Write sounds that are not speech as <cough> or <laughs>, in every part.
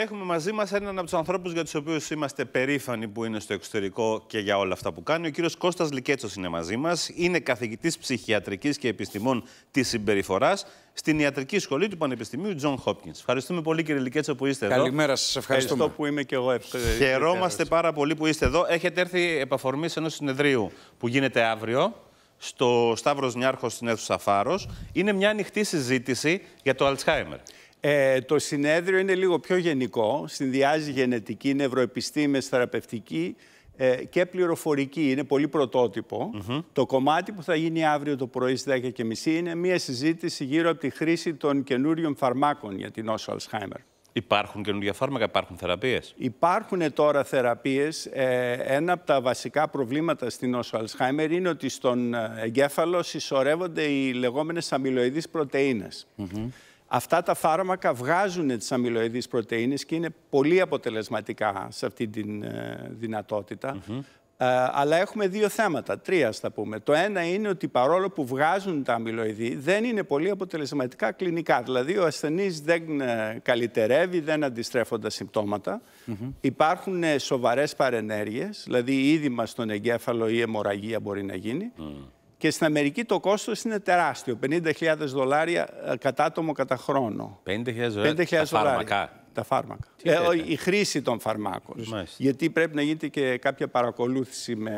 Έχουμε μαζί μας έναν από τους ανθρώπους για τους οποίους είμαστε περήφανοι που είναι στο εξωτερικό και για όλα αυτά που κάνει. Ο κύριος Κώστας Λικέτσος είναι μαζί μας. Είναι καθηγητής ψυχιατρικής και επιστημών της συμπεριφοράς στην ιατρική σχολή του Πανεπιστημίου Τζον Χόπκιν. Ευχαριστούμε πολύ, κύριε Λικέτσο, που είστε εδώ. Καλημέρα, σας ευχαριστούμε. Ευχαριστώ που είμαι και εγώ. Χαιρόμαστε πάρα πολύ που είστε εδώ. Έχετε έρθει επαφορμής σε ενός συνεδρίου που γίνεται αύριο στο Σταύρος Νιάρχος στην αίθουσα Φάρος. Είναι μια ανοιχτή συζήτηση για το Αλτσχάιμερ. Ε, το συνέδριο είναι λίγο πιο γενικό. Συνδυάζει γενετική, νευροεπιστήμες, θεραπευτική ε, και πληροφορική. Είναι πολύ πρωτότυπο. Το κομμάτι που θα γίνει αύριο το πρωί στις 10.30 είναι μια συζήτηση γύρω από τη χρήση των καινούριων φαρμάκων για την νόσο Αλσχάιμερ. Υπάρχουν καινούργια φάρμακα, υπάρχουν θεραπείες. Υπάρχουν τώρα θεραπείες. Ε, ένα από τα βασικά προβλήματα στην νόσο Αλσχάιμερ είναι ότι στον ε, εγκέφαλο συσσωρεύονται οι λεγόμενες αμυλοειδείς πρωτεΐνες. Αυτά τα φάρμακα βγάζουν τις αμυλοειδείς πρωτεΐνες και είναι πολύ αποτελεσματικά σε αυτή τη ε, δυνατότητα. Ε, αλλά έχουμε δύο θέματα, τρία θα πούμε. Το ένα είναι ότι παρόλο που βγάζουν τα αμυλοειδή δεν είναι πολύ αποτελεσματικά κλινικά. Δηλαδή ο ασθενής δεν ε, καλυτερεύει, δεν αντιστρέφονται συμπτώματα. Mm Υπάρχουν σοβαρές παρενέργειες, δηλαδή ήδημα στον εγκέφαλο ή αιμορραγία μπορεί να γίνει. Και στην Αμερική το κόστος είναι τεράστιο. 50.000 δολάρια ε, κατά άτομο κατά χρόνο. 50.000 δολάρια. τα φάρμακα. Τα φάρμακα. Ε, η χρήση των φαρμάκων. Γιατί πρέπει να γίνεται και κάποια παρακολούθηση με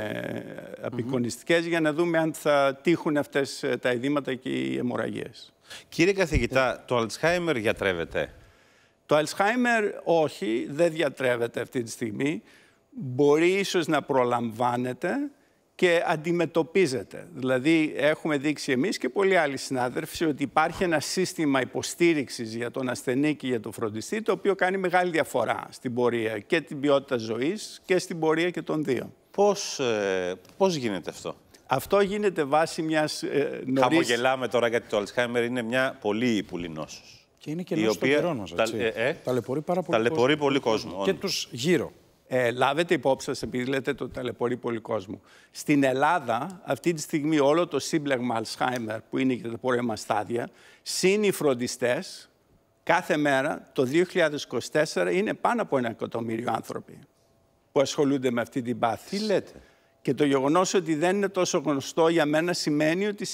ε, απεικονιστικές για να δούμε αν θα τύχουν αυτές τα ειδήματα και οι αιμορραγίες. Κύριε καθηγητά, το Αλτσχάιμερ διατρέβεται. Το Αλτσχάιμερ όχι, δεν διατρέβεται αυτή τη στιγμή. Μπορεί ίσως να προλαμβάνεται, και αντιμετωπίζεται. Δηλαδή έχουμε δείξει εμείς και πολλοί άλλοι συνάδελφοι ότι υπάρχει ένα σύστημα υποστήριξης για τον ασθενή και για τον φροντιστή το οποίο κάνει μεγάλη διαφορά στην πορεία και την ποιότητα ζωής και στην πορεία και των δύο. Πώς, ε, πώς γίνεται αυτό? Αυτό γίνεται βάσει μιας ε, νωρίς... Χαμογελάμε τώρα γιατί το Αλτσχάιμερ είναι μια πολύ υπουλή νόσος. Και είναι και νόσο των καιρών Ε, ε, ταλαιπωρεί πάρα πολύ ταλαιπωρεί πολύ κόσμο. Και τους γύρω. Ε, λάβετε υπόψη σας, επειδή λέτε το ταλαιπωρεί πολύ κόσμο. Στην Ελλάδα, αυτή τη στιγμή, όλο το σύμπλεγμα Alzheimer, που είναι και τα πόρεμα στάδια, συν οι φροντιστές, κάθε μέρα, το 2024, είναι πάνω από ένα εκατομμύριο άνθρωποι που ασχολούνται με αυτή την πάθη Τι λέτε. Και το γεγονός ότι δεν είναι τόσο γνωστό για μένα σημαίνει ότι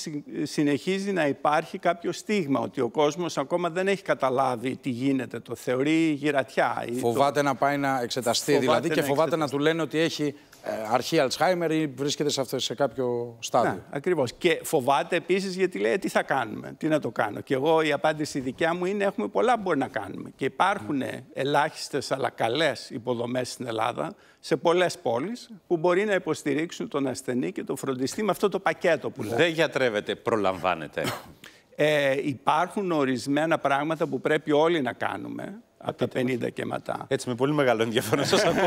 συνεχίζει να υπάρχει κάποιο στίγμα, ότι ο κόσμος ακόμα δεν έχει καταλάβει τι γίνεται, το θεωρεί γυρατιά. Φοβάται να πάει να εξεταστεί δηλαδή και φοβάται να του λένε ότι έχει ε, αρχή Αλτσχάιμερ ή βρίσκεται σε, αυτό, σε κάποιο στάδιο. Ναι, ακριβώς. Και φοβάται επίσης γιατί λέει «Ε, τι θα κάνουμε, τι να το κάνω. Και εγώ η απάντηση δικιά μου είναι έχουμε πολλά που μπορεί να κάνουμε. Και υπάρχουν mm. ελάχιστες αλλά καλές υποδομές στην Ελλάδα σε πολλές πόλεις που μπορεί να υποστηρίζουν στηρίξουν τον ασθενή και τον φροντιστή με αυτό το πακέτο που λέω. Δεν γιατρεύεται, προλαμβάνεται. Ε, υπάρχουν ορισμένα πράγματα που πρέπει όλοι να κάνουμε από τα 50 και μετά. Έτσι, με πολύ μεγάλο ενδιαφέρον σας <laughs> ακούω.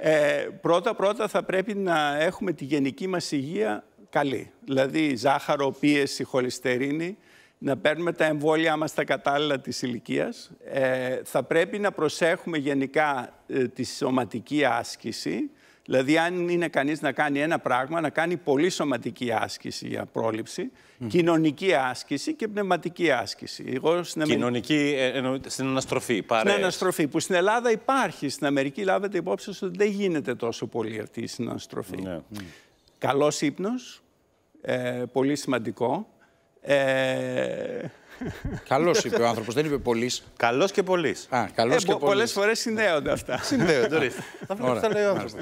ε, πρώτα-πρώτα θα πρέπει να έχουμε τη γενική μας υγεία καλή. Δηλαδή, ζάχαρο, πίεση, χολυστερίνη, να παίρνουμε τα εμβόλια μας τα κατάλληλα της ηλικίας. Ε, θα πρέπει να προσέχουμε γενικά ε, τη σωματική άσκηση, Δηλαδή, αν είναι κανείς να κάνει ένα πράγμα, να κάνει πολύ σωματική άσκηση για πρόληψη, κοινωνική άσκηση και πνευματική άσκηση. Εγώ στην Κοινωνική ε, εννοείται στην αναστροφή, παρέ. Στην αναστροφή, που στην Ελλάδα υπάρχει. Στην Αμερική λάβετε υπόψη ότι δεν γίνεται τόσο πολύ αυτή η αναστροφή. Mm. Ναι. Καλός ύπνος, ε, πολύ σημαντικό. Ε... Καλό είπε ο άνθρωπος, δεν είπε πολύς. Καλός και πολύς. ε, Πολλές φορές συνδέονται αυτά. συνδέονται, ορίστε. <laughs> Θα πρέπει λέει ο άνθρωπο.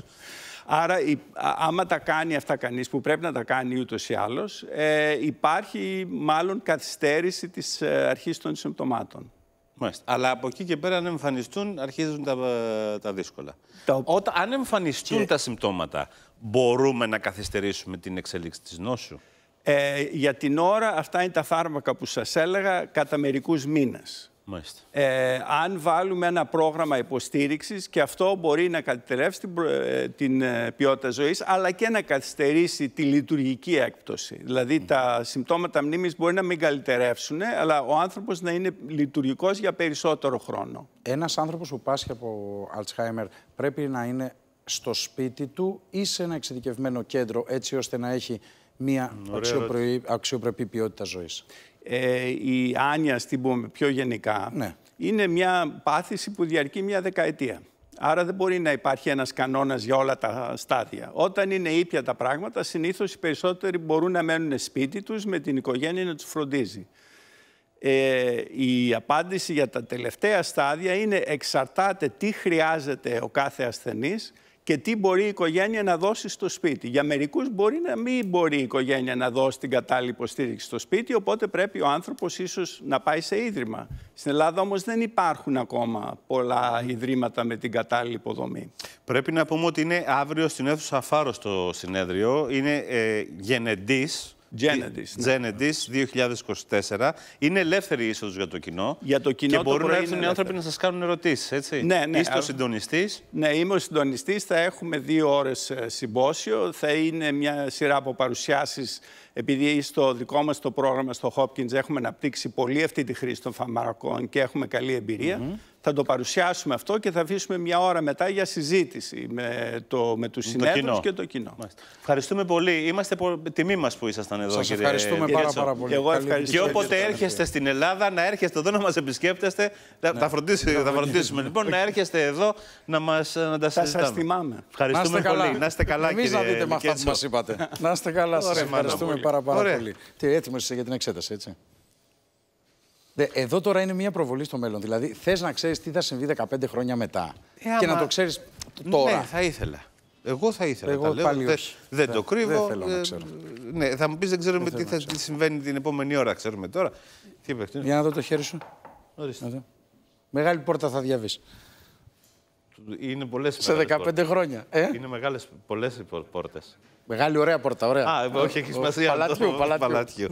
Άρα, η, άμα τα κάνει αυτά κανείς που πρέπει να τα κάνει ούτως ή άλλως, ε, υπάρχει μάλλον καθυστέρηση της ε, αρχής των συμπτωμάτων. Αλλά από εκεί και πέρα, αν εμφανιστούν, αρχίζουν τα, ε, τα δύσκολα. Όταν, αν εμφανιστούν τα συμπτώματα, μπορούμε να καθυστερήσουμε την εξέλιξη της νόσου. Ε, για την ώρα αυτά είναι τα φάρμακα που σας έλεγα κατά μερικούς μήνες. Ε, αν βάλουμε ένα πρόγραμμα υποστήριξης και αυτό μπορεί να κατητερεύσει την, ε, την ε, ποιότητα ζωής αλλά και να καθυστερήσει τη λειτουργική έκπτωση. Δηλαδή mm. τα συμπτώματα μνήμης μπορεί να μην καλυτερεύσουν αλλά ο άνθρωπος να είναι λειτουργικός για περισσότερο χρόνο. Ένας άνθρωπος που πάσχει από Αλτσχάιμερ πρέπει να είναι στο σπίτι του ή σε ένα εξειδικευμένο κέντρο έτσι ώστε να έχει μια αξιοπρεπή, αξιοπρεπή ποιότητα ζωής. Ε, η άνοια, στην πούμε πιο γενικά, ναι. είναι μια πάθηση που διαρκεί μια δεκαετία. Άρα δεν μπορεί να υπάρχει ένας κανόνας για όλα τα στάδια. Όταν είναι ήπια τα πράγματα, συνήθως οι περισσότεροι μπορούν να μένουν σπίτι τους με την οικογένεια να τους φροντίζει. Ε, η απάντηση για τα τελευταία στάδια είναι εξαρτάται τι χρειάζεται ο κάθε ασθενής και τι μπορεί η οικογένεια να δώσει στο σπίτι. Για μερικούς μπορεί να μην μπορεί η οικογένεια να δώσει την κατάλληλη υποστήριξη στο σπίτι, οπότε πρέπει ο άνθρωπος ίσως να πάει σε ίδρυμα. Στην Ελλάδα όμως δεν υπάρχουν ακόμα πολλά ιδρύματα με την κατάλληλη υποδομή. Πρέπει να πούμε ότι είναι αύριο στην αίθουσα Φάρος το συνέδριο. Είναι ε, Genetis. Genedis 2024. Είναι ελεύθερη είσοδος για το κοινό. Για το κοινό και μπορούν να έρθουν οι άνθρωποι να σας κάνουν ερωτήσεις, έτσι. Ναι, ναι. Είστε ο συντονιστής. Ναι, είμαι ο συντονιστής. Θα έχουμε δύο ώρες ε, συμπόσιο. Θα είναι μια σειρά από παρουσιάσεις. Επειδή στο δικό μας το πρόγραμμα στο Hopkins έχουμε αναπτύξει πολύ αυτή τη χρήση των φαρμακών και έχουμε καλή εμπειρία θα το παρουσιάσουμε αυτό και θα αφήσουμε μια ώρα μετά για συζήτηση με, το, με τους συνέδρους το και το κοινό. Μάλιστα. Ευχαριστούμε πολύ. Είμαστε πο... τιμή μας που ήσασταν εδώ. Σας ευχαριστούμε κύριε... πάρα, πάρα πολύ. Και, ευχαριστώ. και όποτε έρχεστε στην Ελλάδα να έρχεστε εδώ να μας επισκέπτεστε. Ναι. Θα, φροντίσουμε, λοιπόν να έρχεστε εδώ να, μας, να τα συζητάμε. Θα σας θυμάμαι. Ευχαριστούμε πολύ. Να είστε καλά Εμείς κύριε να δείτε με που μας είπατε. να είστε καλά. Σας ευχαριστούμε πάρα, πολύ. Τι έτοιμος είσαι για την εξέταση έτσι. Εδώ τώρα είναι μια προβολή στο μέλλον. Δηλαδή, θες να ξέρεις τι θα συμβεί 15 χρόνια μετά. Ε, και να το ξέρεις ναι, τώρα. Ναι, θα ήθελα. Εγώ θα ήθελα. Εγώ λέω, δεν το κρύβω. Δεν θέλω να ε, ξέρω. ναι, θα μου πεις δεν ξέρουμε δεν τι, θα, συμβαίνει την επόμενη ώρα. Ξέρουμε τώρα. Τι είπε Για να δω το χέρι σου. Ορίστε. Μεγάλη πόρτα θα διαβείς. Είναι πολλές Σε 15 χρόνια. Ε? Είναι μεγάλες πολλές πόρτες. Μεγάλη ωραία πόρτα, ωραία. Α, ε, όχι, έχει σημασία. το παλάτιο.